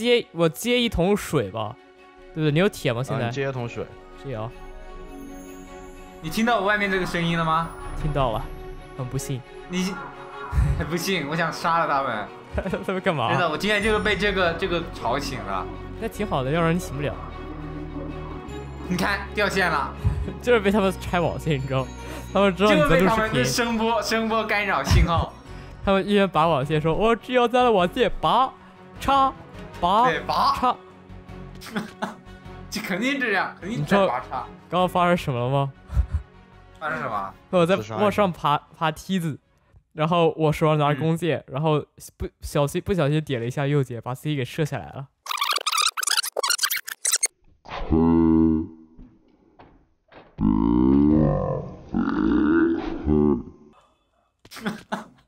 接我接一桶水吧，对不对？你有铁吗？现在接一桶水，接啊！你听到我外面这个声音了吗？听到了，很不幸。你还 不信？我想杀了他们，他们干嘛？真的，我今天就是被这个这个吵醒了。那挺好的，要不然你醒不了。你看掉线了，就是被他们拆网线，你知道？他们知道你在就是屏蔽。被他们声波声波干扰信号，他们一边拔网线，说：“我只要在了网线拔，插。”拔叉，这肯定这样，肯定差。刚刚发生什么了吗？发生什么？我在往上爬爬梯子，然后我手上拿着弓箭，然后不小心不小心点了一下右键，把自己给射下来了。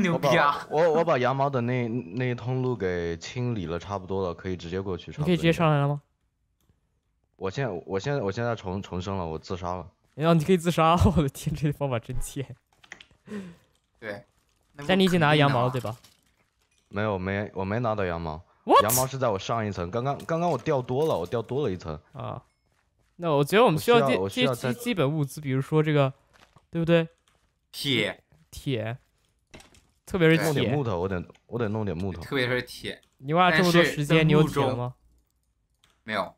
牛逼啊！我我把羊毛的那那一通路给清理了，差不多了，可以直接过去。你可以直接上来了吗？我现我现我现在重重生了，我自杀了。哎后你可以自杀，我的天，这个方法真贱。对。但你已经拿羊毛，对吧？没有没，我没拿到羊毛。羊毛是在我上一层。刚刚刚刚我掉多了，我掉多了一层。啊。那我觉得我们需要接接接基本物资，比如说这个，对不对？铁铁。特别是铁木头，我得我得弄点木头。特别是铁，你花了这么多时间，你有铁吗？没有。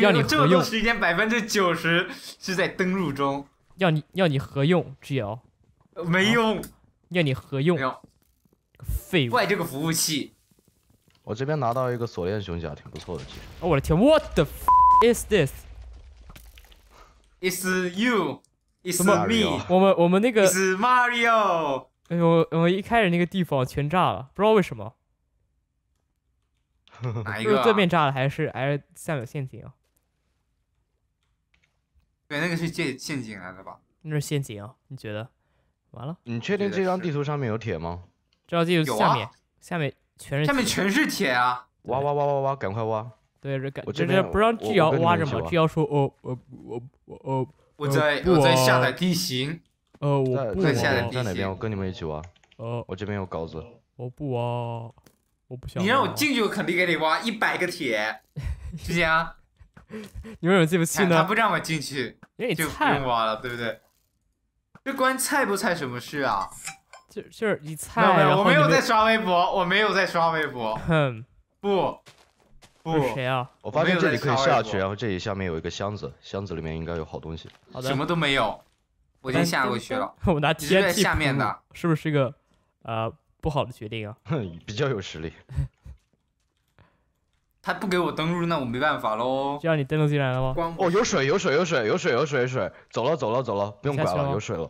要你这么用？时间百分之九十是在登录中。要你要你何用之有？没用。要你何用？没有。废外这个服务器。我这边拿到一个锁链胸甲，挺不错的。哦，我的天，What the is this? It's you. It's me. 我们我们那个。It's Mario. 我我一开始那个地方全炸了，不知道为什么，是对面炸了还是还是下面陷阱啊？对，那个是陷陷阱来的吧？那是陷阱啊！你觉得？完了？你确定这张地图上面有铁吗？这张地图下面下面全是下面全是铁啊！挖挖挖挖挖，赶快挖！对，这我这这不让巨妖挖着吗？巨妖说：“哦，我我我我我在我在下载地形。”呃，我不在哪边？我跟你们一起挖。呃，我这边有稿子。我不挖，我不想。你让我进去，我肯定给你挖一百个铁。不行？你为什么进不去呢？他不让我进去，就不用挖了，对不对？这关菜不菜什么事啊？就就是你菜，我没有在刷微博，我没有在刷微博。哼，不不，谁啊？我发现这里可以下去，然后这里下面有一个箱子，箱子里面应该有好东西。好的。什么都没有。我已经下过去了，我拿梯子在下面的，是不是一个呃不好的决定啊？哼，比较有实力，他不给我登录，那我没办法喽。就让你登录进来了吗？哦，有水，有水，有水，有水，有水，有水，走了，走了，走了，不用管了，有水了。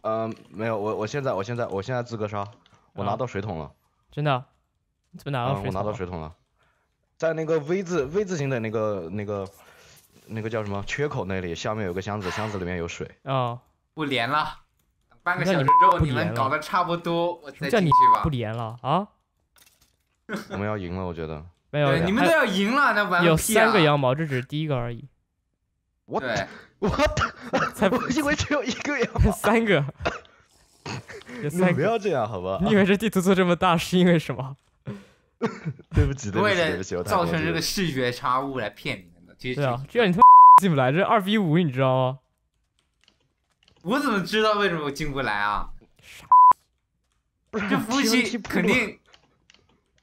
呃，没有，我我现在，我现在，我现在资格杀，我拿到水桶了。真的？怎么拿到水桶了？我拿到水桶了，在那个 V 字 V 字形的那个那个。那个叫什么缺口那里，下面有个箱子，箱子里面有水。啊，不连了，半个小时之后你们搞得差不多，我再进去吧。不连了啊！我们要赢了，我觉得。没有，你们都要赢了，那完。有三个羊毛，这只是第一个而已。我打，我打，才因为只有一个羊毛。三个，你不要这样，好不好？你以为这地图做这么大是因为什么？对不起，对不起，对不起，造成这个视觉差误来骗你。对啊，这样你 进不来，这二 B 五你知道吗？我怎么知道为什么我进不来啊？这服务器肯定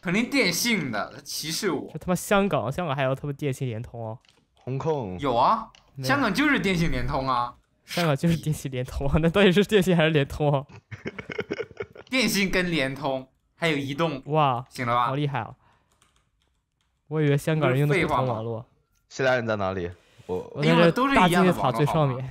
肯定电信的，他歧视我。这他妈香港，香港还有他妈电信、联通啊？红控有啊，香港就是电信、联通啊。香港就是电信、联通啊，那到底是电信还是联通啊？电信跟联通还有移动哇，行了吧？好厉害啊！我以为香港人用的普通网络。其他人在哪里？我因为都是一样的塔最上面。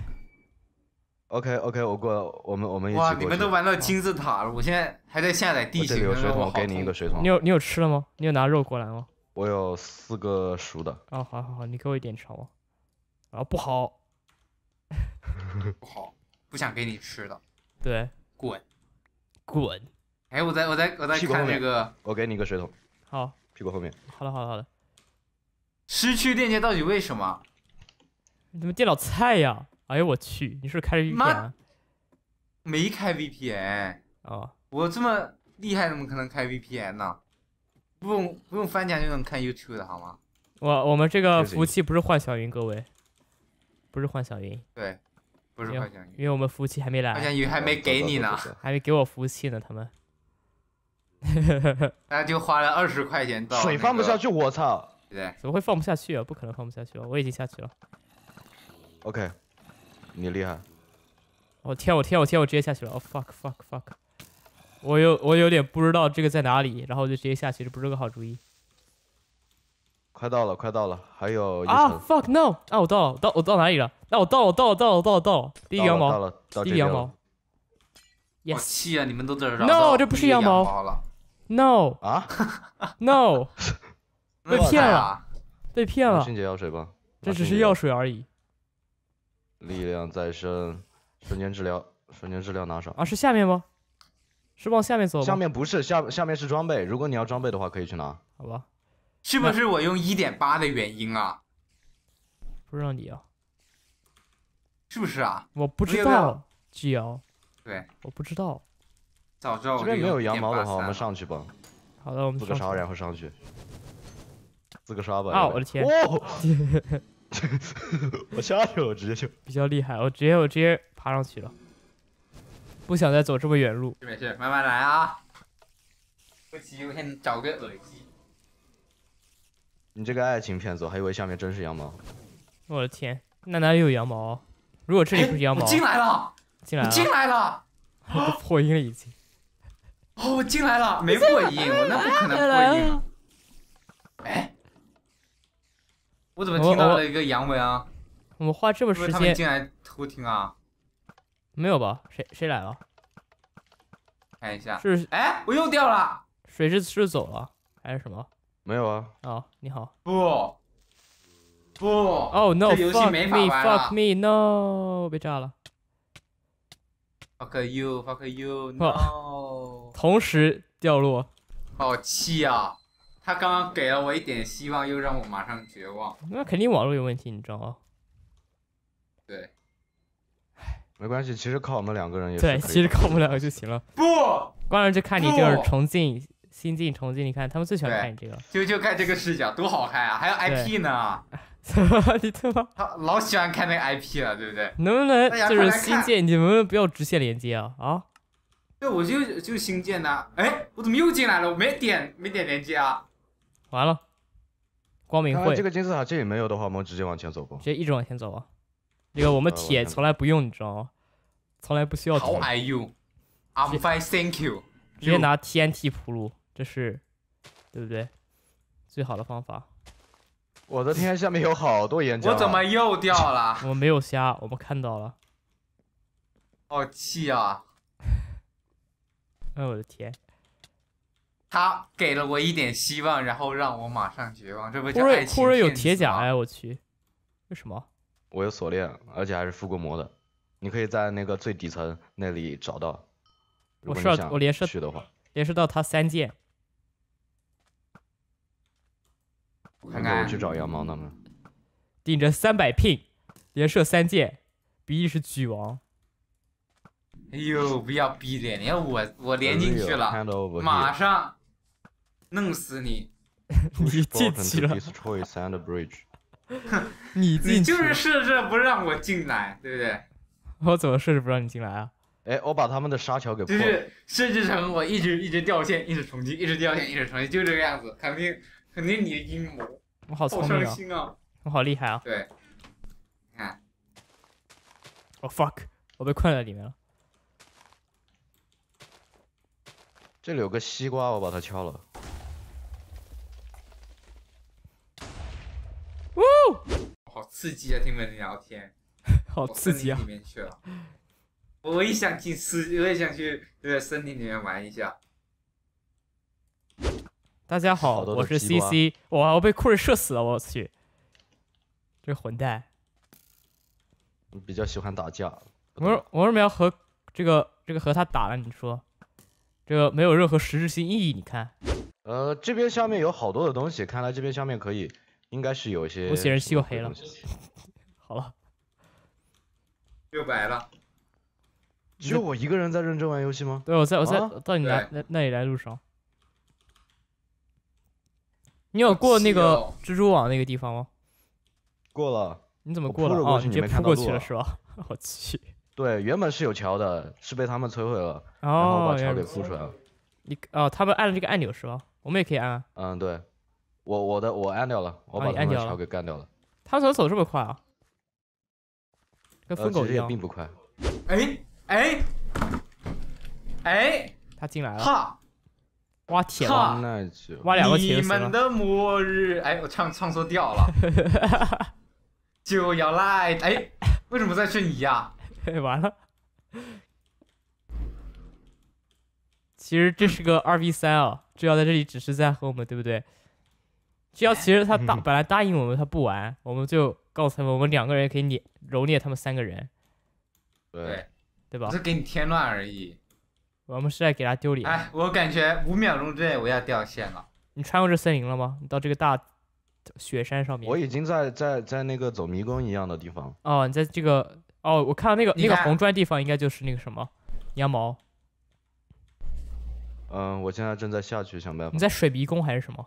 OK OK，我过，我们我们也过。哇，你们都玩到金字塔了，我现在还在下载地形。我有水桶，给你一个水桶。你有你有吃了吗？你有拿肉过来吗？我有四个熟的。哦，好好好，你给我一点吃好啊，不好，不好，不想给你吃的。对，滚，滚。哎，我在，我在，我在看那个。我给你一个水桶。好，屁股后面。好了好了好了。失去链接到底为什么？你怎么电脑菜呀？哎呦我去，你是不是开着 VPN？没开 VPN 啊！我这么厉害，怎么可能开 VPN 呢？不用不用翻墙就能看 YouTube 的好吗？我我们这个服务器不是换小云，各位，不是换小云。对，不是换小云，因为我们服务器还没来，换小云还没给你呢，还没给我服务器呢，他们。呵呵呵呵。那就花了二十块钱到。水放不下去，我操！怎么会放不下去啊？不可能放不下去啊！我已经下去了。OK，你厉害。我天，我天，我天，我直接下去了。Oh fuck，fuck，fuck！我有，我有点不知道这个在哪里，然后我就直接下去，这不是个好主意。快到了，快到了，还有一 fuck no！啊，我到了，到我到哪里了？啊，我到了，到了，到了，到了，到了，第一羊毛，第一羊毛。Yes！我啊！你们都在这 no，这不是羊毛了。No！啊？No！被骗了，被骗了。清洁药水吧，这只是药水而已。力量再生，瞬间治疗，瞬间治疗拿上。啊！是下面吗？是往下面走下面不是下，下面是装备。如果你要装备的话，可以去拿。好吧，是不是我用一点八的原因啊？不知道你啊？是不是啊？我不知道。季瑶，对，我不知道。早知道这边没有羊毛的话，我们上去吧。好的，我们做个啥然后上去。四个刷吧。啊！我的天，我下去，我直接就比较厉害，我直接我直接爬上去了，不想再走这么远路。没事，慢慢来啊，不急。我先找个耳机。你这个爱情骗子，还以为下面真是羊毛。我的天，那哪里有羊毛？如果这里不是羊毛，我进来了，进来了，进来了，破音了已经。哦，我进来了，没破音，我那不可能破音。哎。我怎么听到了一个洋文啊？我们花这么时间，进来偷听啊？没有吧？谁谁来了？看一下。是哎，我又掉了。水是是走了还是什么？没有啊。啊，你好。不不。Oh no！这游戏没法玩了。Fuck me！No！被炸了。Fuck you！Fuck you！No！同时掉落。好气啊！他刚刚给了我一点希望，又让我马上绝望。那肯定网络有问题，你知道吗？对，没关系，其实靠我们两个人也对，其实靠我们两个就行了。不，光是就看你就是重进、新进、重进，你看他们最喜欢看你这个，就就看这个视角多好看啊，还有 IP 呢？怎么你他妈，他老喜欢看那个 IP 了，对不对？能不能就是新建，你能不能不要直线连接啊？啊？对，我就就新建的，哎，我怎么又进来了？我没点，没点连接啊？完了，光明会这个金字塔这里没有的话，我们直接往前走吧。直接一直往前走啊！那个我们铁从来不用，你知道吗？从来不需要铁。How are you? I'm fine, thank you. 直接拿 TNT 铺路，这是对不对？最好的方法。我的天，下面有好多岩浆！我怎么又掉了？我们没有瞎，我们看到了。好气啊！哎，我的天！他给了我一点希望，然后让我马上绝望。这不叫爱情剑吗？酷有铁甲哎，我去！为什么？我有锁链，而且还是附国膜的。你可以在那个最底层那里找到。我射，我连射去的话，连射到他三箭。我看我去找羊毛呢吗？顶着三百聘，连射三箭，鼻翼是举王。哎呦，不要逼脸！你看我，我连进去了，马上。弄死你！你进去了。你就是设置不让我进来，对不对？我怎么设置不让你进来啊？哎，我把他们的沙桥给破了。设置成我一直一直掉线，一直重进，一直掉线，一直重进，就这个样子，肯定肯定你的阴谋。我好聪明啊！我好厉害啊！对，你看，哦 fuck，我被困在里面了。这里有个西瓜，我把它敲了。刺激啊！听你们聊天，好刺激啊！里面去了，我一想进世，我也想去这个森林里面玩一下。大家好，我是 C C，哇！我被酷尔射死了，我去，这混蛋！我比较喜欢打架。我说为什么要和这个这个和他打了？你说，这个没有任何实质性意义。你看，呃，这边下面有好多的东西，看来这边下面可以。应该是有一些。我显示器又黑了。好了，又白了。只有我一个人在认真玩游戏吗？对，我在我在到你来那那里来路上。你有过那个蜘蛛网那个地方吗？过了。你怎么过了啊？直接过去了是吧？我去。对，原本是有桥的，是被他们摧毁了，然后把桥给扑出来了。你哦，他们按了这个按钮是吧？我们也可以按啊。嗯，对。我我的我按掉了，我把他的枪给干掉了。他怎么走这么快啊？疯狗且也并不快。哎哎哎，他进来了。哈，挖铁了，那挖两个铁你们的末日，哎，我唱唱错调了。就要来，哎，为什么在瞬移啊？嘿，完了。其实这是个二 v 三啊，就要在这里只是在和我们，对不对？这要其实他答本来答应我们他不玩，我们就告诉他们我们两个人可以捏揉捏他们三个人，对对吧？只是给你添乱而已，我们是在给他丢脸。哎，我感觉五秒钟之内我要掉线了。你穿过这森林了吗？你到这个大雪山上面？我已经在在在那个走迷宫一样的地方。哦，你在这个哦，我看到那个那个红砖地方应该就是那个什么羊毛。嗯，我现在正在下去想办法。你在水迷宫还是什么？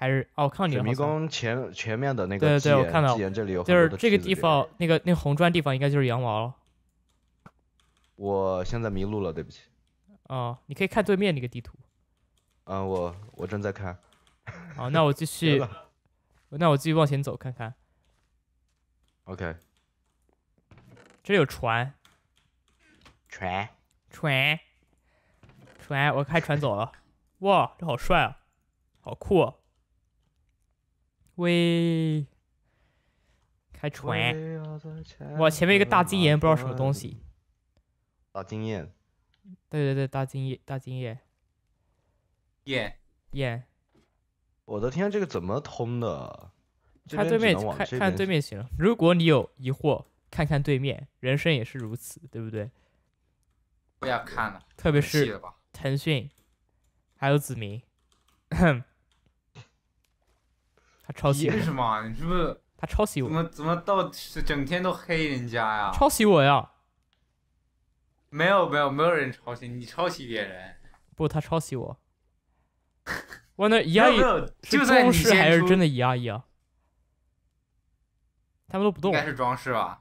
还是哦，看你迷宫前前面的那个对对，我看这里有就是这个地方，那个那个红砖地方应该就是羊毛。了。我现在迷路了，对不起。哦，你可以看对面那个地图。嗯，我我正在看。哦，那我继续，那我继续往前走看看。OK，这有船。船船船，我开船走了。哇，这好帅啊，好酷。啊！喂，开船！哇，前面一个大金眼，不知道什么东西。大金眼。对对对，大金眼，大金眼。眼。眼。我的天，这个怎么通的？看对面，看看对面行。如果你有疑惑，看看对面。人生也是如此，对不对？不要看了。特别是腾讯，还有子明。为什么？你是不是他抄袭我？怎么怎么到整天都黑人家呀？抄袭我呀？没有没有没有人抄袭你，抄袭别人。不，他抄袭我。我那阿姨是装饰还是真的？阿姨啊？他们都不动，应该是装饰吧？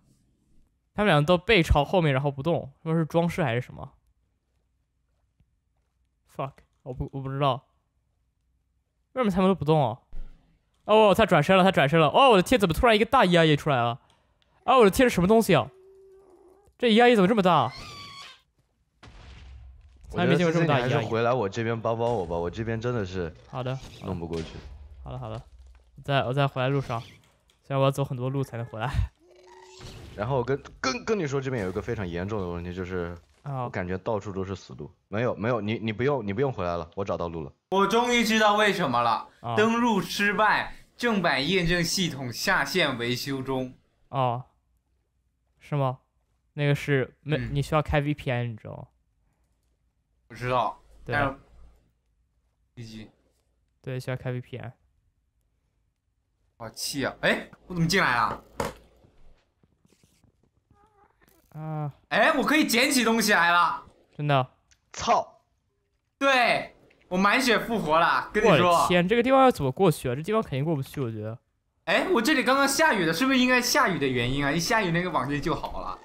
他们两个都背朝后面，然后不动，他们是装饰还是什么？Fuck！我不我不知道，为什么他们都不动啊？哦，他转身了，他转身了。哦，我的天，怎么突然一个大压抑出来了？哦，我的天，是什么东西啊？这压抑怎么这么大？我觉得 C 还是回来我这边帮帮我吧，我这边真的是好的，弄不过去。好了好了，我我在回来路上，现在我要走很多路才能回来。然后跟跟跟你说，这边有一个非常严重的问题，就是我感觉到处都是死路。没有没有，你你不用你不用回来了，我找到路了。我终于知道为什么了。登录失败，正版验证系统下线维修中。哦，是吗？那个是没你需要开 VPN，你知道吗？我知道，但是飞机，对需要开 VPN。好气啊！哎，我怎么进来了？啊！哎，我可以捡起东西来了。真的？操！对。我满血复活了，跟你说。我的天，这个地方要怎么过去啊？这地方肯定过不去，我觉得。哎，我这里刚刚下雨了，是不是应该下雨的原因啊？一下雨那个网线就好了。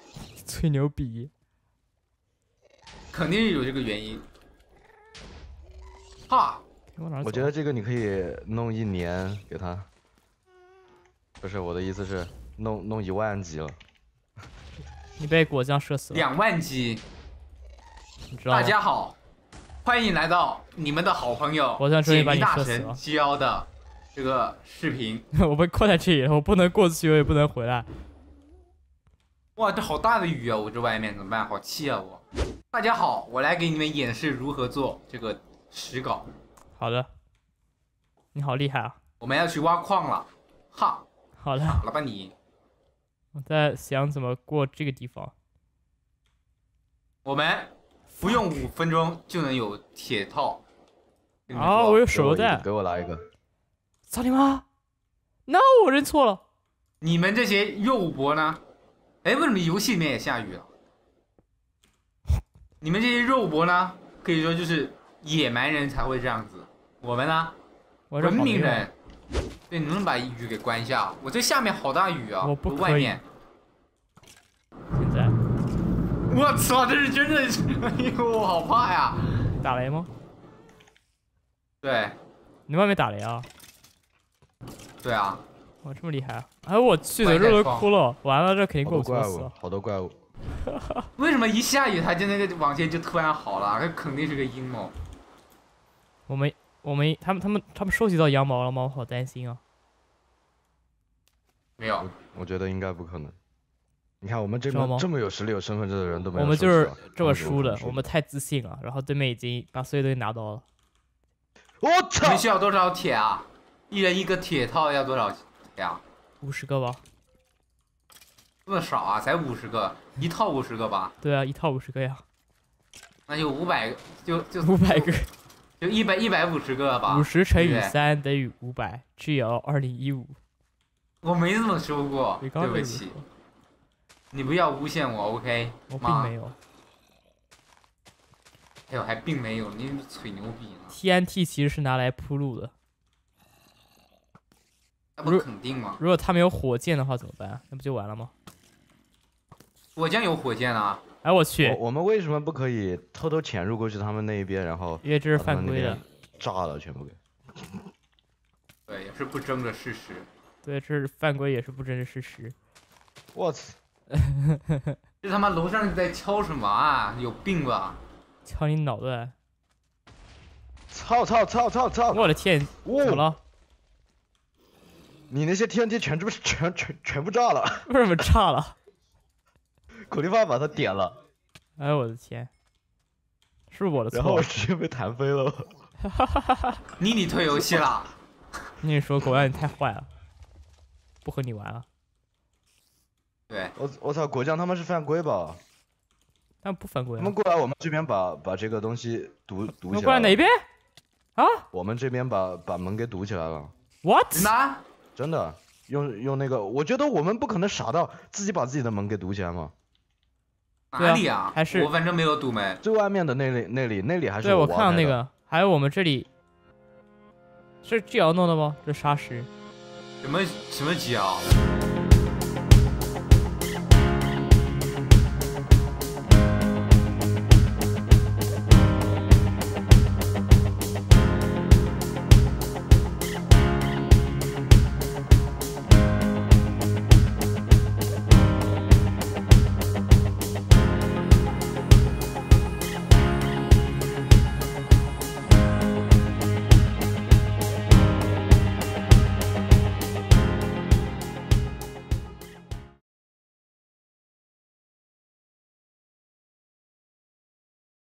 吹牛逼。肯定有这个原因。哈，我觉得这个你可以弄一年给他。不是，我的意思是弄弄一万级了。你被果酱射死了。两万级。大家好。欢迎来到你们的好朋友金大神教的这个视频。我被困在这里，我不能过去，我也不能回来。哇，这好大的雨啊！我这外面怎么办？好气啊！我大家好，我来给你们演示如何做这个石镐。好的，你好厉害啊！我们要去挖矿了，哈。好的，老板你。我在想怎么过这个地方。我们。不用五分钟就能有铁套，啊！我有手榴弹，给我来一个！操你妈！那我认错了。你们这些肉搏呢？哎，为什么游戏里面也下雨了？你们这些肉搏呢？可以说就是野蛮人才会这样子，我们呢？文明人。对，能不能把雨给关一下？我这下面好大雨啊！我不可以。我操，这是真的！哎呦，我好怕呀！打雷吗？对，你外面打雷啊？对啊，哇，这么厉害啊！哎，我去，这都哭了。完了，这肯定给我怪死了！好多怪物！为什么一下雨，他就那个网线就突然好了？这肯定是个阴谋。我们我们他们他们他们收集到羊毛了吗？我好担心啊。没有。我觉得应该不可能。你看我们这边这么有实力、有身份证的人都没有我们就是这么输的。我们太自信了，然后对面已经把所有东西拿到了。我操！你需要多少铁啊？一人一个铁套要多少铁啊？五十个吧。这么少啊？才五十个？一套五十个吧？对啊，一套五十个呀。那就五百个，就就 五百个，就一百一百五十个吧。五十乘以三等于五百。G L 二零一五。我没这么说过，对不起。你不要诬陷我，OK？我并没有，哎呦，还并没有，你吹牛逼呢！TNT 其实是拿来铺路的，那不肯定吗？如果他没有火箭的话怎么办？那不就完了吗？火箭有火箭啊！哎，我去，我们为什么不可以偷偷潜入过去他们那一边，然后因为这是犯规的，炸了全部给，对，也是不争的事实。对，这是犯规，也是不争的事实。我操！这他妈楼上你在敲什么啊？有病吧！敲你脑袋！操操操操操！我的天！怎么了？你那些天梯全不是全全全部炸了？为什么炸了？苦力怕把他点了！哎呦我的天！是不是我的错？然后我直接被弹飞了！哈哈哈哈妮妮退游戏了。你说狗眼你太坏了，不和你玩了。对，我我操，果酱他们是犯规吧？他们不犯规。他们过来，我们这边把把这个东西堵堵起来。过来哪边？啊？我们这边把把门给堵起来了。What？哪？真的？用用那个，我觉得我们不可能傻到自己把自己的门给堵起来吗？哪里啊？还是我反正没有堵门。最外面的那里那里那里还是。对，我看那个，还有我们这里，是纪瑶弄的吗？这沙石，什么什么纪尧？